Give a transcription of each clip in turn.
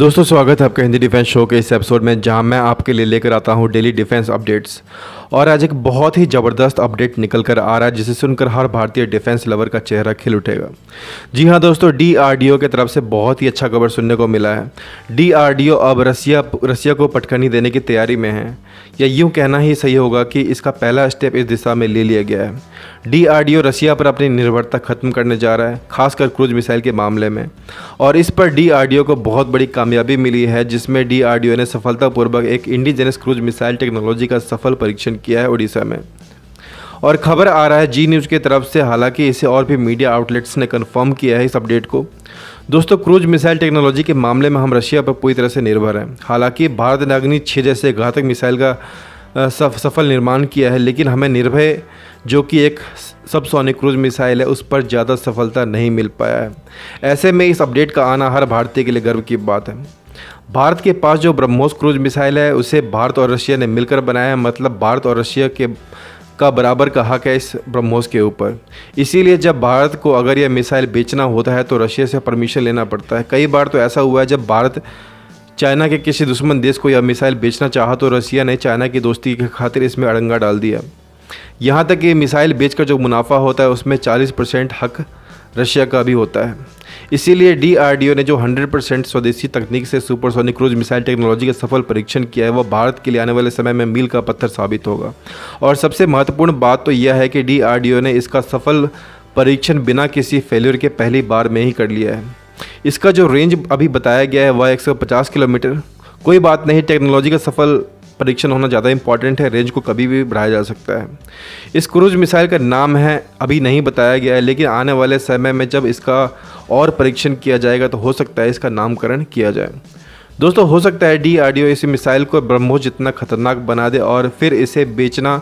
दोस्तों स्वागत है आपका हिंदी डिफेंस शो के इस एपिसोड में जहां मैं आपके लिए लेकर आता हूं डेली डिफेंस अपडेट्स और आज एक बहुत ही ज़बरदस्त अपडेट निकल कर आ रहा है जिसे सुनकर हर भारतीय डिफेंस लवर का चेहरा खिल उठेगा जी हाँ दोस्तों डी की तरफ से बहुत ही अच्छा खबर सुनने को मिला है डी अब रसिया रसिया को पटखनी देने की तैयारी में है या यूँ कहना ही सही होगा कि इसका पहला स्टेप इस दिशा में ले लिया गया है डी रसिया पर अपनी निर्भरता खत्म करने जा रहा है खासकर क्रूज मिसाइल के मामले में और इस पर डी को बहुत बड़ी कामयाबी मिली है जिसमें डीआरडीओ ने सफलतापूर्वक एक इंडिजेनस क्रूज मिसाइल टेक्नोलॉजी का सफल परीक्षण किया है उड़ीसा में और खबर आ रहा है जी न्यूज़ की तरफ से हालांकि इसे और भी मीडिया आउटलेट्स ने कंफर्म किया है इस अपडेट को दोस्तों क्रूज मिसाइल टेक्नोलॉजी के मामले में हम रशिया पर पूरी तरह से निर्भर हैं हालांकि भारत ने अग्नि छः जैसे घातक मिसाइल का सफल निर्माण किया है लेकिन हमें निर्भय जो कि एक सबसोनिक क्रूज मिसाइल है उस पर ज़्यादा सफलता नहीं मिल पाया है ऐसे में इस अपडेट का आना हर भारतीय के लिए गर्व की बात है भारत के पास जो ब्रह्मोस क्रूज मिसाइल है उसे भारत और रशिया ने मिलकर बनाया है मतलब भारत और रशिया के का बराबर का हक है इस ब्रह्मोस के ऊपर इसीलिए जब भारत को अगर यह मिसाइल बेचना होता है तो रशिया से परमिशन लेना पड़ता है कई बार तो ऐसा हुआ है जब भारत चाइना के किसी दुश्मन देश को यह मिसाइल बेचना चाहा तो रशिया ने चाइना की दोस्ती के खातिर इसमें अड़ंगा डाल दिया यहाँ तक कि मिसाइल बेचकर जो मुनाफा होता है उसमें 40 परसेंट हक रशिया का भी होता है इसीलिए डीआरडीओ ने जो 100 परसेंट स्वदेशी तकनीक से सुपरसोनिक क्रूज मिसाइल टेक्नोलॉजी का सफल परीक्षण किया है वह भारत के लिए आने वाले समय में मील का पत्थर साबित होगा और सबसे महत्वपूर्ण बात तो यह है कि डी ने इसका सफल परीक्षण बिना किसी फेल्यूर के पहली बार में ही कर लिया है इसका जो रेंज अभी बताया गया है वह 150 किलोमीटर कोई बात नहीं टेक्नोलॉजी का सफल परीक्षण होना ज़्यादा इंपॉर्टेंट है रेंज को कभी भी बढ़ाया जा सकता है इस क्रूज मिसाइल का नाम है अभी नहीं बताया गया है लेकिन आने वाले समय में जब इसका और परीक्षण किया जाएगा तो हो सकता है इसका नामकरण किया जाए दोस्तों हो सकता है डी आर इस मिसाइल को ब्रह्मोस जितना खतरनाक बना दे और फिर इसे बेचना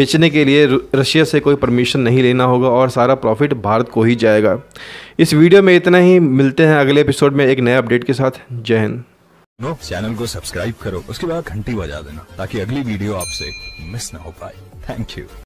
बेचने के लिए रशिया से कोई परमिशन नहीं लेना होगा और सारा प्रॉफिट भारत को ही जाएगा इस वीडियो में इतना ही मिलते हैं अगले एपिसोड में एक नए अपडेट के साथ जय हिंद नो चैनल को सब्सक्राइब करो उसके बाद घंटी बजा देना ताकि अगली वीडियो आपसे मिस ना हो पाए थैंक यू